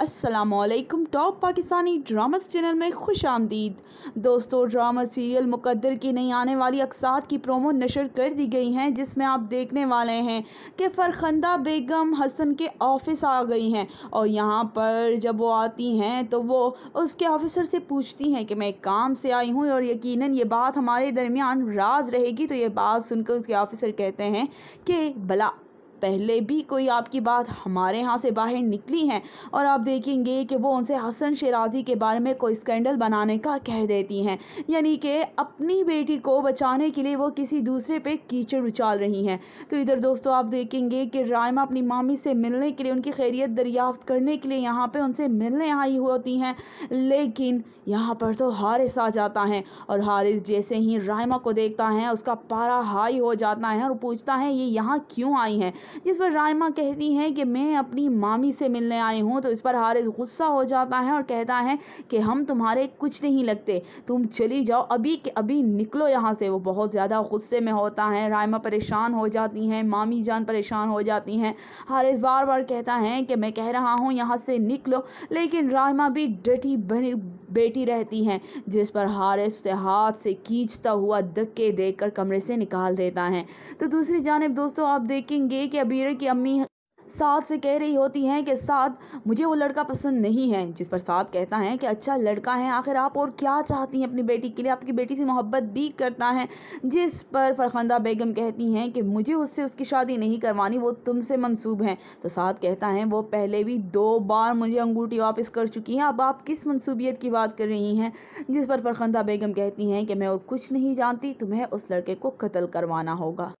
असलकम top Pakistani drama channel में खुश आमदीद दोस्तों ड्रामा सीरियल मुकद्दर की नई आने वाली अकसात की प्रोमो नशर कर दी गई हैं जिसमें आप देखने वाले हैं कि फ़रखंदा बेगम हसन के ऑफिस आ गई हैं और यहाँ पर जब वो आती हैं तो वो उसके ऑफिसर से पूछती हैं कि मैं काम से आई हूँ और यकीन ये बात हमारे दरमियान राज रहेगी तो ये बात सुनकर उसके ऑफिसर कहते हैं कि भला पहले भी कोई आपकी बात हमारे यहाँ से बाहर निकली है और आप देखेंगे कि वो उनसे हसन शराजी के बारे में कोई स्कैंडल बनाने का कह देती हैं यानी कि अपनी बेटी को बचाने के लिए वो किसी दूसरे पे कीचड़ उछाल रही हैं तो इधर दोस्तों आप देखेंगे कि रायमा अपनी मामी से मिलने के लिए उनकी खैरियत दरियाफ्त करने के लिए यहाँ पर उनसे मिलने आई होती हैं लेकिन यहाँ पर तो हारिस आ जाता है और हारिस जैसे ही रायमा को देखता है उसका पारा हाई हो जाता है और पूछता है ये यहाँ क्यों आई हैं जिस पर रायमा कहती हैं कि मैं अपनी मामी से मिलने आई हूँ तो इस पर हारिस गुस्सा हो जाता है और कहता है कि हम तुम्हारे कुछ नहीं लगते तुम चली जाओ अभी के अभी निकलो यहाँ से वो बहुत ज़्यादा गुस्से में होता है रायमा परेशान हो जाती हैं मामी जान परेशान हो जाती हैं हारिस बार बार कहता है कि मैं कह रहा हूँ यहाँ से निकलो लेकिन रायमा भी डटी बनी बैठी रहती हैं जिस पर हारिस उसे हाथ से खींचता हुआ धक्के देकर कमरे से निकाल देता है तो दूसरी जानब दोस्तों आप देखेंगे कि अबीर की अम्मी साथ से कह रही होती हैं कि सात मुझे वो लड़का पसंद नहीं है जिस पर साथ कहता है कि अच्छा लड़का है आखिर आप और क्या चाहती हैं अपनी बेटी के लिए आपकी बेटी से मोहब्बत भी करता है जिस पर फरखंदा बेगम कहती हैं कि मुझे उससे उसकी शादी नहीं करवानी वो तुमसे मनसूब हैं तो साथ कहता है वो पहले भी दो बार मुझे अंगूठी वापस कर चुकी हैं अब आप किस मनसूबियत की बात कर रही हैं जिस पर फरखंदा बेगम कहती हैं कि मैं और कुछ नहीं जानती तुम्हें उस लड़के को कत्ल करवाना होगा